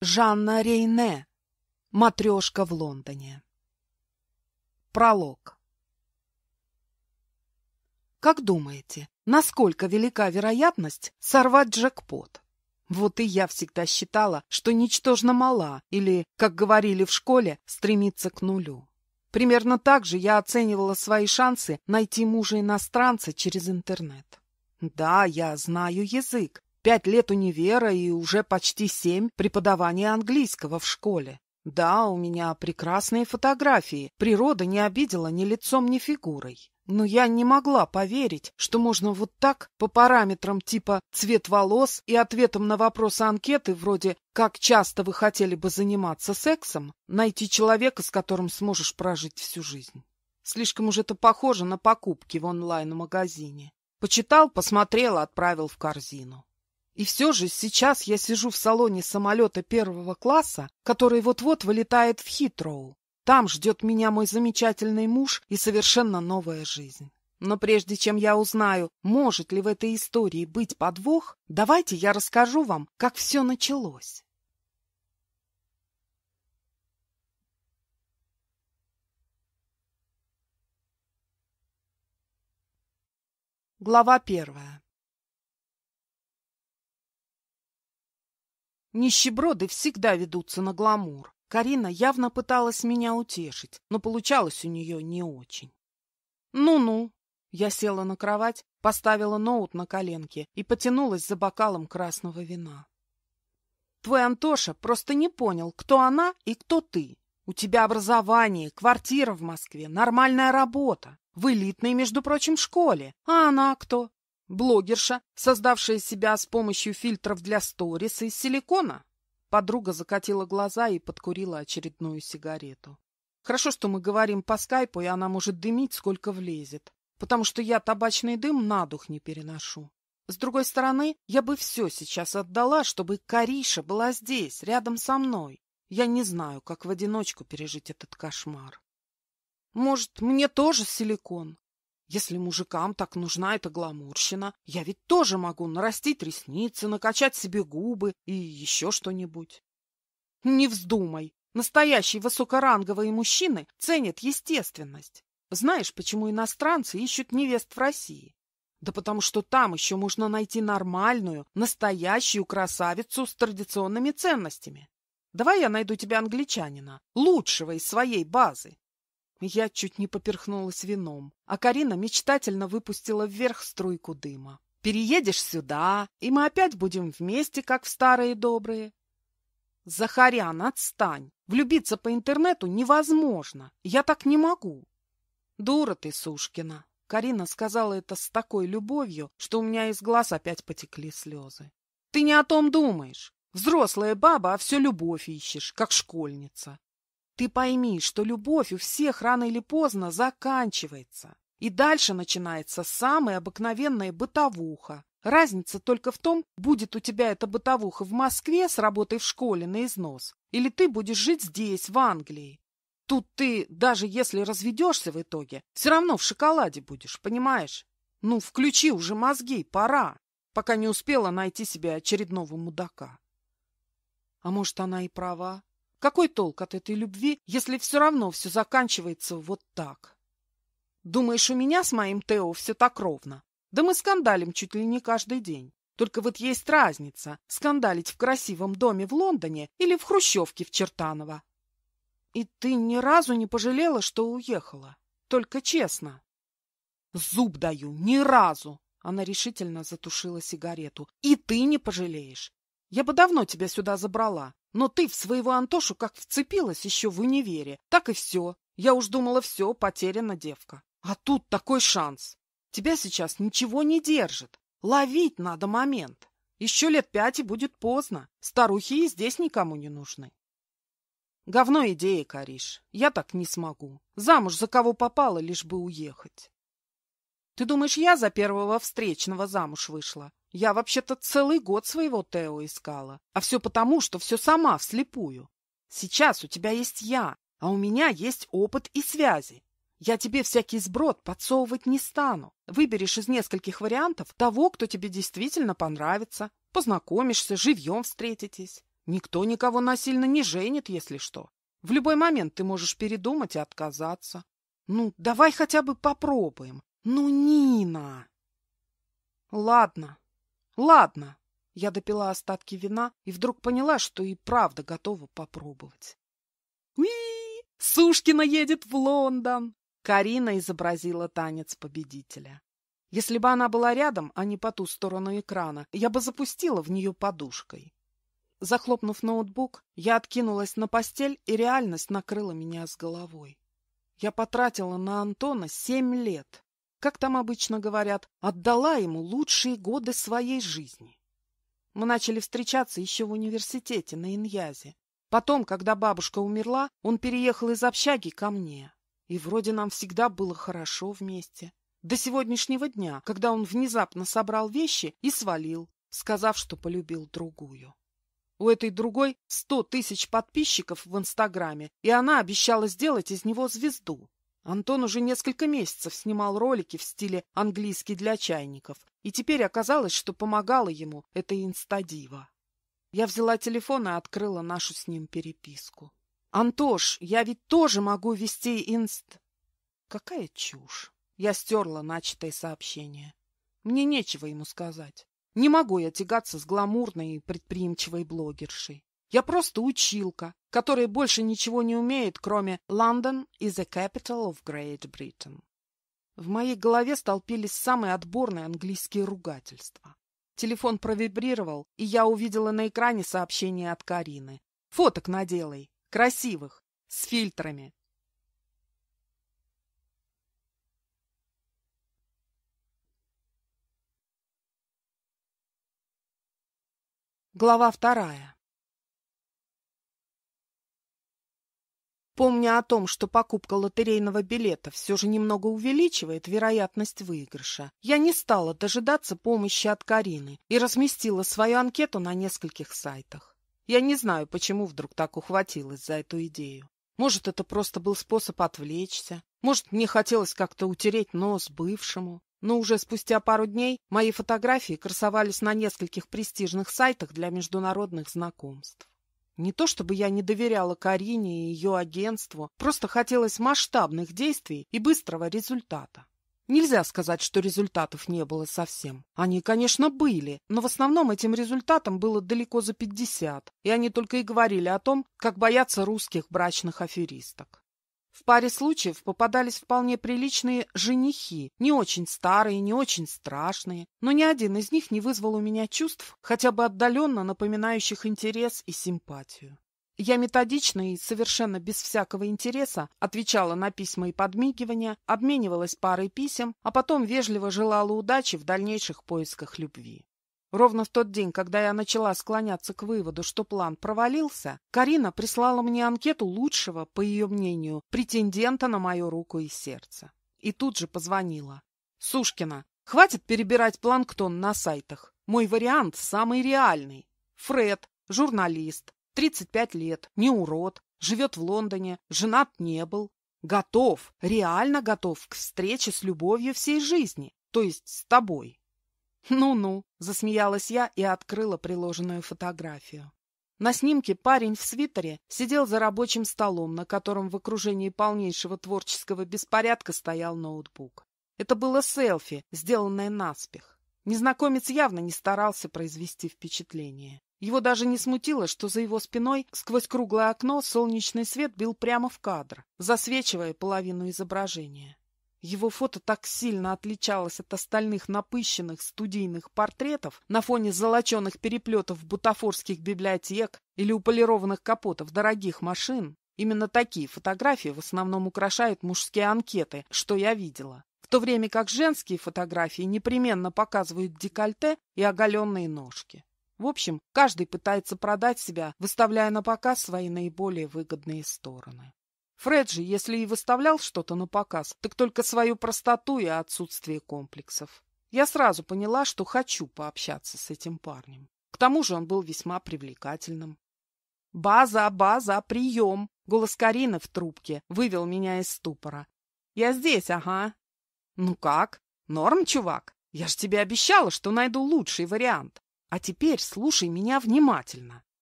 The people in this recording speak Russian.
Жанна Рейне. Матрешка в Лондоне. Пролог. Как думаете, насколько велика вероятность сорвать джекпот? Вот и я всегда считала, что ничтожно мала, или, как говорили в школе, стремиться к нулю. Примерно так же я оценивала свои шансы найти мужа-иностранца через интернет. Да, я знаю язык, Пять лет универа и уже почти семь преподавания английского в школе. Да, у меня прекрасные фотографии, природа не обидела ни лицом, ни фигурой. Но я не могла поверить, что можно вот так по параметрам типа цвет волос и ответам на вопросы анкеты вроде «Как часто вы хотели бы заниматься сексом?» найти человека, с которым сможешь прожить всю жизнь. Слишком уж это похоже на покупки в онлайн-магазине. Почитал, посмотрел, отправил в корзину. И все же сейчас я сижу в салоне самолета первого класса, который вот-вот вылетает в Хитроу. Там ждет меня мой замечательный муж и совершенно новая жизнь. Но прежде чем я узнаю, может ли в этой истории быть подвох, давайте я расскажу вам, как все началось. Глава первая Нищеброды всегда ведутся на гламур. Карина явно пыталась меня утешить, но получалось у нее не очень. «Ну-ну». Я села на кровать, поставила ноут на коленке и потянулась за бокалом красного вина. «Твой Антоша просто не понял, кто она и кто ты. У тебя образование, квартира в Москве, нормальная работа, в элитной, между прочим, школе. А она кто? Блогерша, создавшая себя с помощью фильтров для сторис из силикона? Подруга закатила глаза и подкурила очередную сигарету. Хорошо, что мы говорим по скайпу, и она может дымить, сколько влезет, потому что я табачный дым на дух не переношу. С другой стороны, я бы все сейчас отдала, чтобы Кариша была здесь, рядом со мной. Я не знаю, как в одиночку пережить этот кошмар. Может, мне тоже силикон? Если мужикам так нужна эта гламурщина, я ведь тоже могу нарастить ресницы, накачать себе губы и еще что-нибудь. Не вздумай. Настоящие высокоранговые мужчины ценят естественность. Знаешь, почему иностранцы ищут невест в России? Да потому что там еще можно найти нормальную, настоящую красавицу с традиционными ценностями. Давай я найду тебе англичанина, лучшего из своей базы. Я чуть не поперхнулась вином, а Карина мечтательно выпустила вверх струйку дыма. «Переедешь сюда, и мы опять будем вместе, как в старые добрые». «Захарян, отстань! Влюбиться по интернету невозможно! Я так не могу!» «Дура ты, Сушкина!» Карина сказала это с такой любовью, что у меня из глаз опять потекли слезы. «Ты не о том думаешь. Взрослая баба, а все любовь ищешь, как школьница. Ты пойми, что любовь у всех рано или поздно заканчивается. И дальше начинается самая обыкновенная бытовуха. Разница только в том, будет у тебя эта бытовуха в Москве с работой в школе на износ, или ты будешь жить здесь, в Англии. Тут ты, даже если разведешься в итоге, все равно в шоколаде будешь, понимаешь? Ну, включи уже мозги, пора, пока не успела найти себе очередного мудака. А может, она и права? Какой толк от этой любви, если все равно все заканчивается вот так? Думаешь, у меня с моим Тео все так ровно? Да мы скандалим чуть ли не каждый день. Только вот есть разница — скандалить в красивом доме в Лондоне или в хрущевке в Чертаново. И ты ни разу не пожалела, что уехала? Только честно. Зуб даю, ни разу! Она решительно затушила сигарету. И ты не пожалеешь. Я бы давно тебя сюда забрала, но ты в своего Антошу как вцепилась еще в универе, так и все. Я уж думала, все, потеряна девка. А тут такой шанс. Тебя сейчас ничего не держит. Ловить надо момент. Еще лет пять и будет поздно. Старухи и здесь никому не нужны. Говно идея, Кариш. Я так не смогу. Замуж за кого попало, лишь бы уехать. Ты думаешь, я за первого встречного замуж вышла? Я вообще-то целый год своего Тео искала. А все потому, что все сама вслепую. Сейчас у тебя есть я, а у меня есть опыт и связи. Я тебе всякий сброд подсовывать не стану. Выберешь из нескольких вариантов того, кто тебе действительно понравится. Познакомишься, живьем встретитесь. Никто никого насильно не женит, если что. В любой момент ты можешь передумать и отказаться. Ну, давай хотя бы попробуем. Ну, Нина! Ладно, ладно. Я допила остатки вина и вдруг поняла, что и правда готова попробовать. Уи! Сушкина едет в Лондон! Карина изобразила танец победителя. Если бы она была рядом, а не по ту сторону экрана, я бы запустила в нее подушкой. Захлопнув ноутбук, я откинулась на постель, и реальность накрыла меня с головой. Я потратила на Антона семь лет, как там обычно говорят, отдала ему лучшие годы своей жизни. Мы начали встречаться еще в университете на Иньязе. Потом, когда бабушка умерла, он переехал из общаги ко мне. И вроде нам всегда было хорошо вместе. До сегодняшнего дня, когда он внезапно собрал вещи и свалил, сказав, что полюбил другую. У этой другой сто тысяч подписчиков в Инстаграме, и она обещала сделать из него звезду. Антон уже несколько месяцев снимал ролики в стиле «английский для чайников», и теперь оказалось, что помогала ему эта инстадива. Я взяла телефон и открыла нашу с ним переписку. «Антош, я ведь тоже могу вести инст...» Какая чушь! Я стерла начатое сообщение. Мне нечего ему сказать. Не могу я тягаться с гламурной и предприимчивой блогершей. Я просто училка, которая больше ничего не умеет, кроме «London is the capital of Great Britain». В моей голове столпились самые отборные английские ругательства. Телефон провибрировал, и я увидела на экране сообщение от Карины. «Фоток наделай, красивых, с фильтрами, Глава вторая. Помня о том, что покупка лотерейного билета все же немного увеличивает вероятность выигрыша, я не стала дожидаться помощи от Карины и разместила свою анкету на нескольких сайтах. Я не знаю, почему вдруг так ухватилась за эту идею. Может, это просто был способ отвлечься, может, мне хотелось как-то утереть нос бывшему. Но уже спустя пару дней мои фотографии красовались на нескольких престижных сайтах для международных знакомств. Не то чтобы я не доверяла Карине и ее агентству, просто хотелось масштабных действий и быстрого результата. Нельзя сказать, что результатов не было совсем. Они, конечно, были, но в основном этим результатом было далеко за пятьдесят, и они только и говорили о том, как боятся русских брачных аферисток. В паре случаев попадались вполне приличные женихи, не очень старые, не очень страшные, но ни один из них не вызвал у меня чувств, хотя бы отдаленно напоминающих интерес и симпатию. Я методично и совершенно без всякого интереса отвечала на письма и подмигивания, обменивалась парой писем, а потом вежливо желала удачи в дальнейших поисках любви. Ровно в тот день, когда я начала склоняться к выводу, что план провалился, Карина прислала мне анкету лучшего, по ее мнению, претендента на мою руку и сердце. И тут же позвонила. «Сушкина, хватит перебирать планктон на сайтах. Мой вариант самый реальный. Фред, журналист, 35 лет, не урод, живет в Лондоне, женат не был. Готов, реально готов к встрече с любовью всей жизни, то есть с тобой». «Ну-ну», — засмеялась я и открыла приложенную фотографию. На снимке парень в свитере сидел за рабочим столом, на котором в окружении полнейшего творческого беспорядка стоял ноутбук. Это было селфи, сделанное наспех. Незнакомец явно не старался произвести впечатление. Его даже не смутило, что за его спиной сквозь круглое окно солнечный свет бил прямо в кадр, засвечивая половину изображения. Его фото так сильно отличалось от остальных напыщенных студийных портретов на фоне золоченых переплетов бутафорских библиотек или уполированных капотов дорогих машин. Именно такие фотографии в основном украшают мужские анкеты, что я видела. В то время как женские фотографии непременно показывают декольте и оголенные ножки. В общем, каждый пытается продать себя, выставляя на показ свои наиболее выгодные стороны. Фреджи, если и выставлял что-то на показ, так только свою простоту и отсутствие комплексов. Я сразу поняла, что хочу пообщаться с этим парнем. К тому же он был весьма привлекательным. «База, база, прием!» Голос Карины в трубке вывел меня из ступора. «Я здесь, ага». «Ну как? Норм, чувак? Я же тебе обещала, что найду лучший вариант. А теперь слушай меня внимательно.